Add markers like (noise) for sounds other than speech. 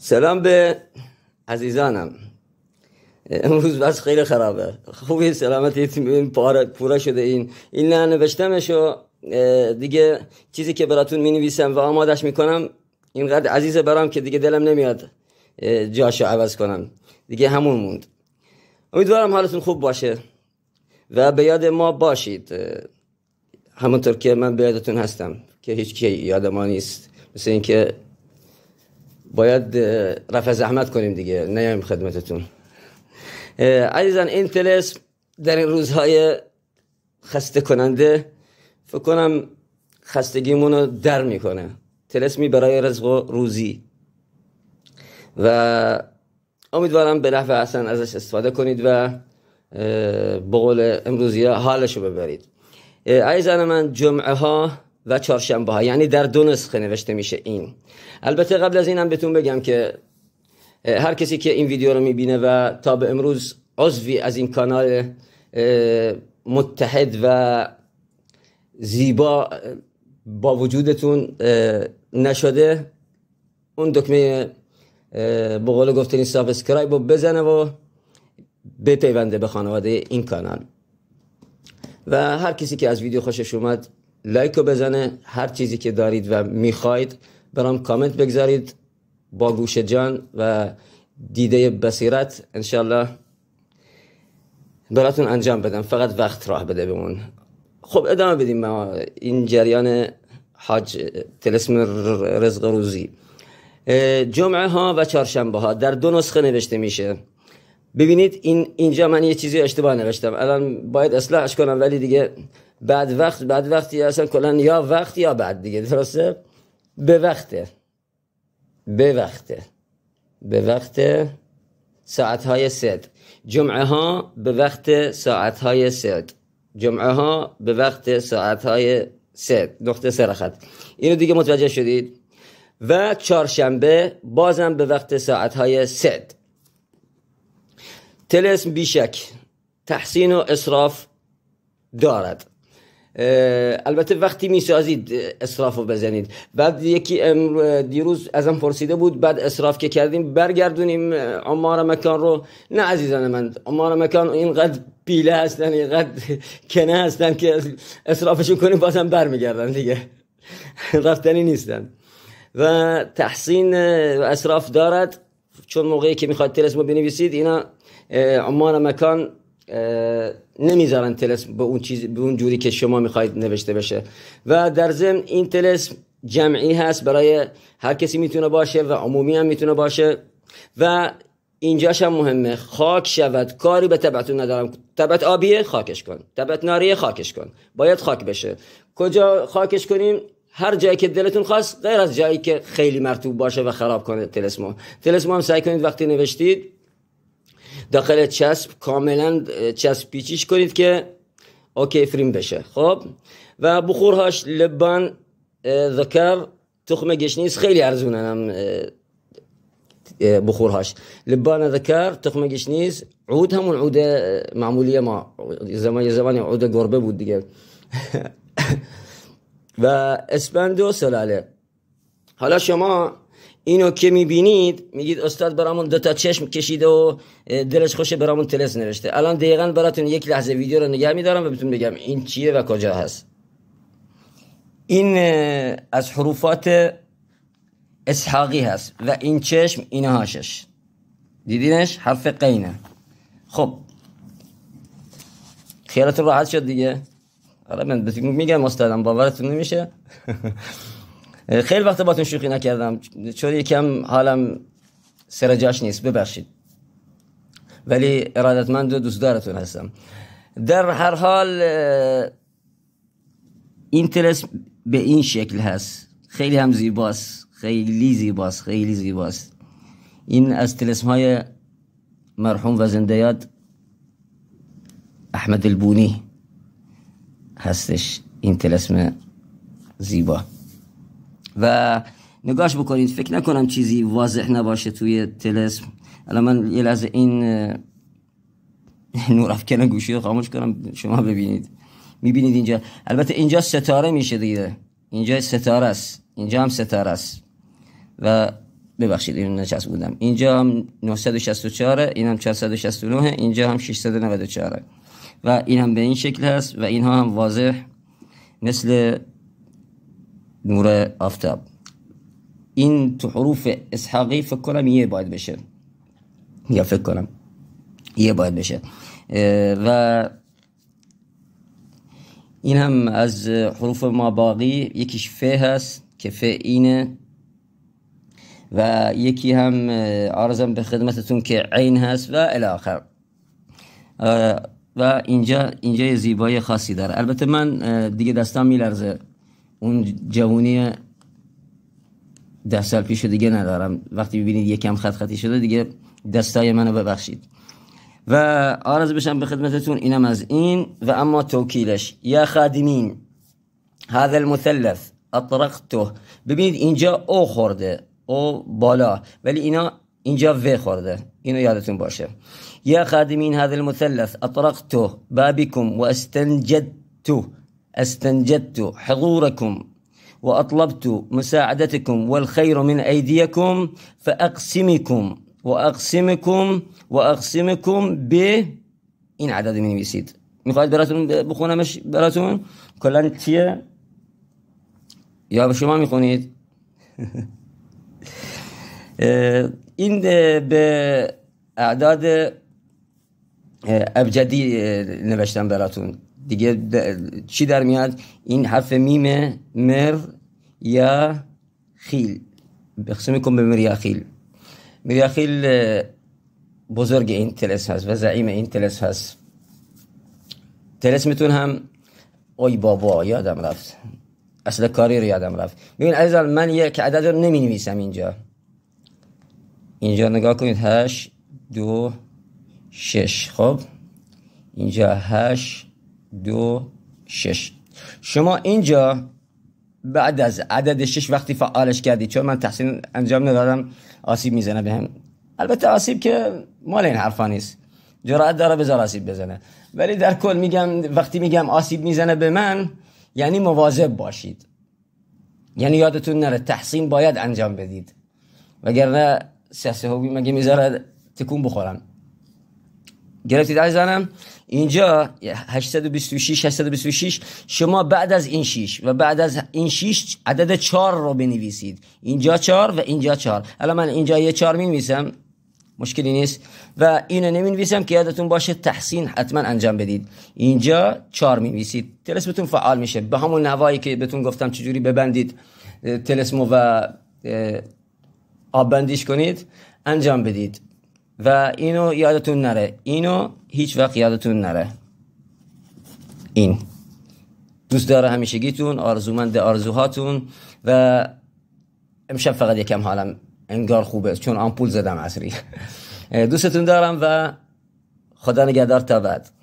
سلام به عزیزانم امروز بس خیلی خرابه خوبی سلامتی این پاره پوره شده این این نه نوشتمشو دیگه چیزی که براتون می و آمادش میکنم اینقدر عزیزه برام که دیگه دلم نمیاد جاشو عوض کنم دیگه همون موند امیدوارم حالتون خوب باشه و به یاد ما باشید همونطور که من به یادتون هستم که هیچ کی یاد ما نیست مثل اینکه باید رفع زحمت کنیم دیگه نیایم خدمتتون عزیزان این تلسم در این روزهای خسته کننده فکر کنم خستگیمون رو در میکنه تلسمی برای رزق و روزی و امیدوارم به نفع اصلا ازش استفاده کنید و به قول امروزی ها حالش رو ببرید عزیزان من جمعه ها و چهارشنبه ها یعنی در دو نسخه نوشته میشه این البته قبل از اینم بهتون بگم که هر کسی که این ویدیو رو میبینه و تا به امروز عضوی از این کانال متحد و زیبا با وجودتون نشده اون دکمه به قول گفتین سابسکرایب رو بزنه و بپیونده به خانواده این کانال و هر کسی که از ویدیو خوشش اومد لایک بزنه هر چیزی که دارید و میخواید برام کامنت بگذارید با گوش جان و دیده بصیرت انشالله براتون انجام بدم فقط وقت راه بده بمون خب ادامه بدیم این جریان حاج تلسم رزق روزی جمعه ها و چهارشنبه ها در دو نسخه نوشته میشه ببینید این اینجا من یه چیزی اشتباه نوشتم الان باید اصلاحش کنم ولی دیگه بعد وقت بعد وقتی اصلا کلا یا وقت یا بعد دیگه درسته به وقته به وقته به وقت ساعت های جمعه ها به وقت ساعت های جمعه ها به وقت ساعت های نقطه سرخط اینو دیگه متوجه شدید و چهارشنبه بازم به وقت ساعت های تلسم بیشک تحسین و اصراف دارد البته وقتی میسازید اصراف رو بزنید بعد یکی دیروز ازم پرسیده بود بعد اصراف که کردیم برگردونیم عمار مکان رو نه عزیزان من عمار مکان اینقدر پیله هستن اینقدر کنه هستن که اصرافشون کنیم بازم برمیگردن دیگه (laughs) رفتنی نیستن و تحسین و اصراف دارد چون موقعی که میخواد تلسمو بنویسید اینا عمار مکان نمیذارن تلسم به اون چیز به اون جوری که شما میخواید نوشته بشه و در ضمن این تلسم جمعی هست برای هر کسی میتونه باشه و عمومی هم میتونه باشه و اینجاش هم مهمه خاک شود کاری به تبعتون ندارم تبعت آبیه خاکش کن تبعت ناریه خاکش کن باید خاک بشه کجا خاکش کنیم هر جایی که دلتون خواست غیر از جایی که خیلی مرتوب باشه و خراب کنه تلسمو تلسمو هم سعی کنید وقتی نوشتید داخل چسب کاملا چسب پیچیش کنید که اوکی فریم بشه خب و بخورهاش لبان ذکر تخم گشنیز خیلی هم بخورهاش لبان ذکر تخم گشنیز عود همون عود معمولی ما زمان زمان عود گربه بود دیگه (laughs) و اسپند و سلاله حالا شما اینو که میبینید میگید استاد برامون تا چشم کشیده و دلش خوشه برامون تلس نوشته الان دقیقا براتون یک لحظه ویدیو رو نگه میدارم و بهتون بگم این چیه و کجا هست این از حروفات اسحاقی هست و این چشم این هاشش دیدینش حرف قینه خب خیالتون راحت شد دیگه آره من میگم استادم باورتون نمیشه (laughs) خیلی وقت باتون شوخی نکردم چون یکم حالم سر جاش نیست ببخشید ولی ارادتمند و دوست دارتون هستم در هر حال این تلسم به این شکل هست خیلی هم زیباست خیلی زیباست خیلی زیباست این از تلسم های مرحوم و زنده احمد البونی هستش این تلسم زیبا و نگاش بکنید فکر نکنم چیزی واضح نباشه توی تلس الان من یه لحظه این نور افکن گوشی رو خاموش کنم شما ببینید میبینید اینجا البته اینجا ستاره میشه دیگه اینجا ستاره است اینجا هم ستاره است و ببخشید اینو نچسب بودم اینجا هم 964 این هم 469 اینجا هم 694 و این هم به این شکل هست و اینها هم واضح مثل نور آفتاب این تو حروف اسحاقی فکر کنم یه باید بشه یا فکر کنم یه باید بشه و این هم از حروف ما باقی یکیش ف هست که ف اینه و یکی هم عرضم به خدمتتون که عین هست و الاخر و اینجا اینجا زیبایی خاصی داره البته من دیگه دستم میلرزه اون جوونی ده سال پیش دیگه ندارم وقتی ببینید یکم خط خطی شده دیگه دستای منو ببخشید و آرز بشم به خدمتتون اینم از این و اما توکیلش یا خادمین هذا المثلث اطرقته ببینید اینجا او خورده او بالا ولی اینا اینجا و خورده اینو یادتون باشه یا خادمین هذا المثلث اطرقته و واستنجدته استنجدت حضوركم وأطلبت مساعدتكم والخير من أيديكم فأقسمكم وأقسمكم وأقسمكم ب ان عدد من يسيد میخواید براتون مش براتون کلا چیه یا شما میخونید این به اعداد آه، ابجدي آه، نوشتم براتون دیگه چی در میاد این حرف میمه مر یا خیل بخصمی میکن به مریا خیل بزرگ این تلس هست و زعیم این تلس هست تلس میتون هم اوی بابا یادم رفت اصل کاری رو یادم رفت ببین عزیزان من یک عدد رو نمی نویسم اینجا اینجا نگاه کنید هشت دو شش خب اینجا هشت دو شش شما اینجا بعد از عدد شش وقتی فعالش کردی چون من تحسین انجام ندادم آسیب میزنه بهم البته آسیب که مال این حرفا نیست جرأت داره بذار آسیب بزنه ولی در کل میگم وقتی میگم آسیب میزنه به من یعنی مواظب باشید یعنی یادتون نره تحسین باید انجام بدید وگرنه سه سهوبی مگه میذاره تکون بخورن گرفتید عزیزانم اینجا 826 826 شما بعد از این 6 و بعد از این 6 عدد 4 رو بنویسید اینجا 4 و اینجا 4 الان من اینجا یه 4 نویسم مشکلی نیست و اینو نویسم که یادتون باشه تحسین حتما انجام بدید اینجا 4 نویسید تلسمتون فعال میشه به همون نوایی که بهتون گفتم چجوری ببندید تلسمو و آب بندیش کنید انجام بدید و اینو یادتون نره اینو هیچ وقت یادتون نره این دوست داره همیشگیتون آرزومند آرزوهاتون و امشب فقط یکم حالم انگار خوبه چون آمپول زدم عصری (laughs) دوستتون دارم و خدا نگهدار تا بعد